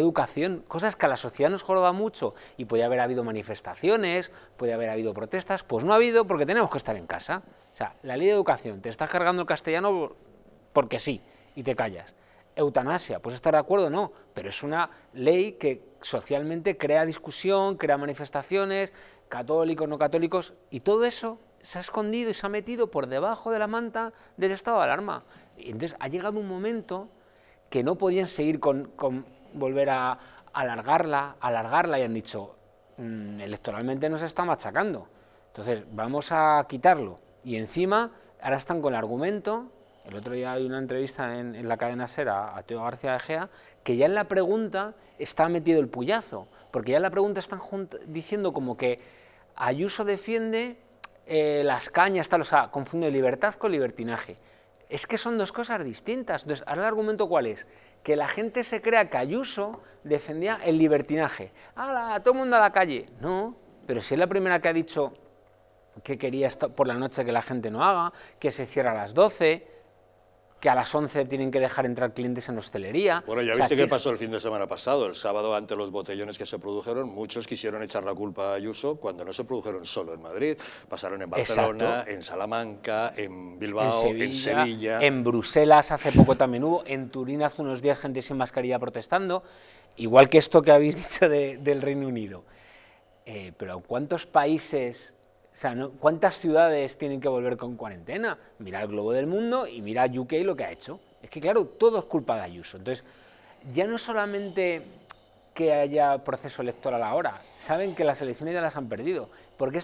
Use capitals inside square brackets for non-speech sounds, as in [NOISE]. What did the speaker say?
Educación, cosas que a la sociedad nos joroba mucho y puede haber habido manifestaciones, puede haber habido protestas, pues no ha habido porque tenemos que estar en casa. O sea, la ley de educación, te estás cargando el castellano porque sí y te callas. Eutanasia, pues estar de acuerdo no, pero es una ley que socialmente crea discusión, crea manifestaciones, católicos, no católicos, y todo eso se ha escondido y se ha metido por debajo de la manta del estado de alarma. Y entonces ha llegado un momento que no podían seguir con volver a alargarla, alargarla y han dicho, mm, electoralmente nos está machacando. Entonces, vamos a quitarlo. Y encima, ahora están con el argumento, el otro día hay una entrevista en, la cadena SERA a Teo García Gea, que ya en la pregunta está metido el puyazo, porque ya en la pregunta están diciendo como que Ayuso defiende eh, las cañas, tal, o sea, confunde libertad con libertinaje. Es que son dos cosas distintas. Entonces, el argumento cuál es? Que la gente se crea que Ayuso defendía el libertinaje. ¡Hala, todo el mundo a la calle! No, pero si es la primera que ha dicho que quería por la noche que la gente no haga, que se cierra a las 12, que a las 11 tienen que dejar entrar clientes en hostelería. Bueno, ya viste qué pasó el fin de semana pasado. El sábado, ante los botellones que se produjeron, muchos quisieron echar la culpa a Ayuso cuando no se produjeron solo en Madrid. Pasaron en Barcelona, en Salamanca, en Bilbao, en Sevilla, en Bruselas hace poco también hubo, en Turín hace unos días gente sin mascarilla protestando, igual que esto que habéis [LAUGHS] dicho del Reino Unido. Eh, pero ¿cuántos países o sea, ¿cuántas ciudades tienen que volver con cuarentena? Mira el globo del mundo y mira UK lo que ha hecho. Es que, claro, todo es culpa de Ayuso. Entonces, ya no solamente que haya proceso electoral ahora, saben que las elecciones ya las han perdido, porque